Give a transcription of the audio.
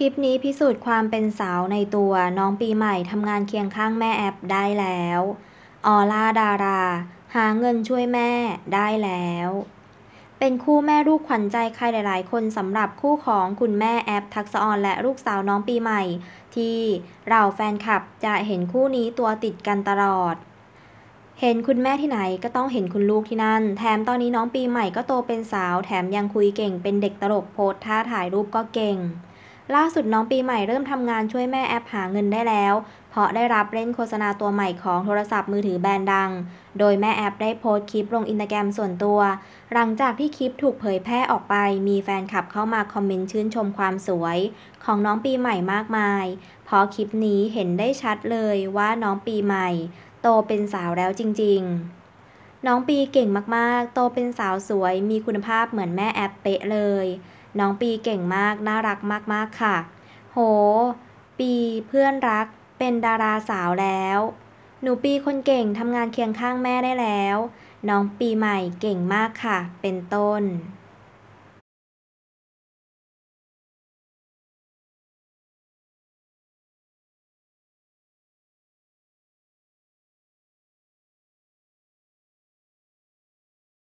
คลิปนี้พิสูจน์ความเป็นสาวในตัวน้องปีใหม่ทำงานเคียงข้างแม่แอปได้แล้วออล่าดารา หาเงินช่วยแม่ได้แล้ว เป็นคู่แม่ลูกขวัญใจใครหลาย ๆ คนสำหรับคู่ของคุณแม่แอปทักษอรและลูกสาวน้องปีใหม่ ที่เราแฟนคลับจะเห็นคู่นี้ตัวติดกันตลอด เห็นคุณแม่ที่ไหนก็ต้องเห็นคุณลูกที่นั่น แถมตอนนี้น้องปีใหม่ก็โตเป็นสาวแถมยังคุยเก่งเป็นเด็กตลกโพสท่าถ่ายรูปก็เก่งล่าสุดน้องปีใหม่เริ่มทำงานช่วยแม่แอปหาเงินได้แล้ว เพราะได้รับเล่นโฆษณาตัวใหม่ของโทรศัพท์มือถือแบรนด์ดัง โดยแม่แอปได้โพสต์คลิปลงอินสตาแกรมส่วนตัว หลังจากที่คลิปถูกเผยแพร่ออกไป มีแฟนคลับเข้ามาคอมเมนต์ชื่นชมความสวย ของน้องปีใหม่มากมายเพราะคลิปนี้เห็นได้ชัดเลยว่าน้องปีใหม่ โตเป็นสาวแล้วจริงๆ น้องปีเก่งมากๆ โตเป็นสาวสวย มีคุณภาพเหมือนแม่แอปเป๊ะเลยน้องปีเก่งมากน่ารักมากๆค่ะ โห ปีเพื่อนรักเป็นดาราสาวแล้ว หนูปีคนเก่งทำงานเคียงข้างแม่ได้แล้ว น้องปีใหม่เก่งมากค่ะ เป็นต้น